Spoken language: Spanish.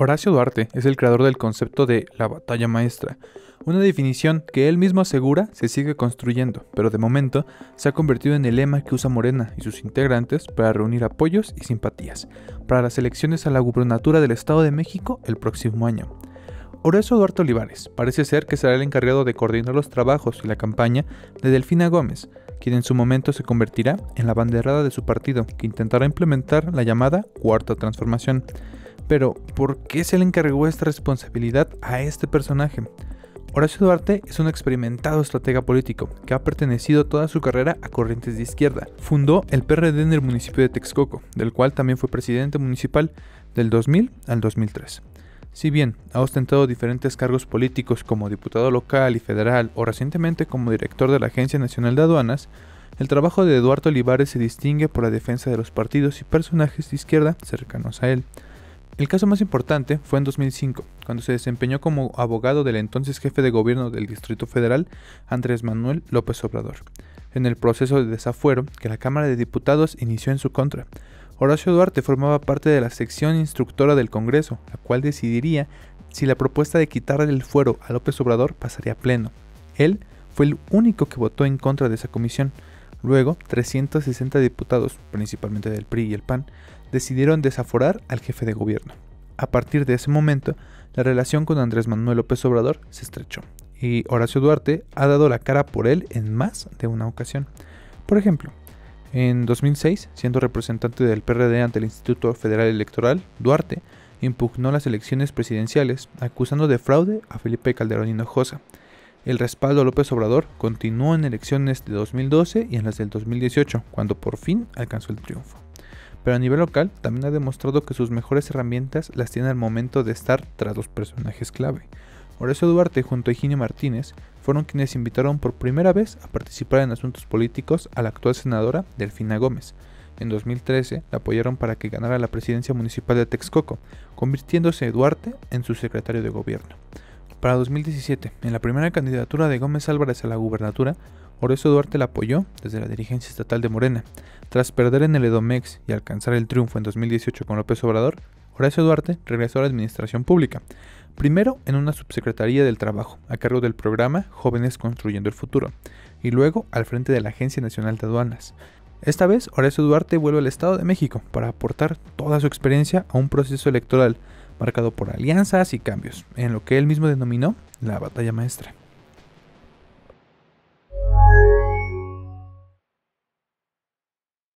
Horacio Duarte es el creador del concepto de la batalla maestra, una definición que él mismo asegura se sigue construyendo, pero de momento se ha convertido en el lema que usa Morena y sus integrantes para reunir apoyos y simpatías para las elecciones a la gubernatura del Estado de México el próximo año. Horacio Duarte Olivares parece ser que será el encargado de coordinar los trabajos y la campaña de Delfina Gómez, quien en su momento se convertirá en la banderada de su partido que intentará implementar la llamada Cuarta Transformación. Pero, ¿por qué se le encargó esta responsabilidad a este personaje? Horacio Duarte es un experimentado estratega político que ha pertenecido toda su carrera a corrientes de izquierda. Fundó el PRD en el municipio de Texcoco, del cual también fue presidente municipal del 2000 al 2003. Si bien ha ostentado diferentes cargos políticos como diputado local y federal o recientemente como director de la Agencia Nacional de Aduanas, el trabajo de Eduardo Olivares se distingue por la defensa de los partidos y personajes de izquierda cercanos a él. El caso más importante fue en 2005, cuando se desempeñó como abogado del entonces jefe de gobierno del Distrito Federal, Andrés Manuel López Obrador, en el proceso de desafuero que la Cámara de Diputados inició en su contra. Horacio Duarte formaba parte de la sección instructora del Congreso, la cual decidiría si la propuesta de quitarle el fuero a López Obrador pasaría a pleno. Él fue el único que votó en contra de esa comisión. Luego, 360 diputados, principalmente del PRI y el PAN, decidieron desaforar al jefe de gobierno. A partir de ese momento, la relación con Andrés Manuel López Obrador se estrechó, y Horacio Duarte ha dado la cara por él en más de una ocasión. Por ejemplo, en 2006, siendo representante del PRD ante el Instituto Federal Electoral, Duarte impugnó las elecciones presidenciales acusando de fraude a Felipe Calderón Hinojosa. El respaldo a López Obrador continuó en elecciones de 2012 y en las del 2018, cuando por fin alcanzó el triunfo pero a nivel local también ha demostrado que sus mejores herramientas las tiene al momento de estar tras los personajes clave. eso Duarte junto a Eugenio Martínez fueron quienes invitaron por primera vez a participar en asuntos políticos a la actual senadora Delfina Gómez. En 2013 la apoyaron para que ganara la presidencia municipal de Texcoco, convirtiéndose Duarte en su secretario de gobierno. Para 2017, en la primera candidatura de Gómez Álvarez a la gubernatura, Oreso Duarte la apoyó desde la dirigencia estatal de Morena. Tras perder en el Edomex y alcanzar el triunfo en 2018 con López Obrador, Horacio Duarte regresó a la administración pública, primero en una subsecretaría del Trabajo, a cargo del programa Jóvenes Construyendo el Futuro, y luego al frente de la Agencia Nacional de Aduanas. Esta vez, Horacio Duarte vuelve al Estado de México para aportar toda su experiencia a un proceso electoral marcado por alianzas y cambios, en lo que él mismo denominó la batalla maestra.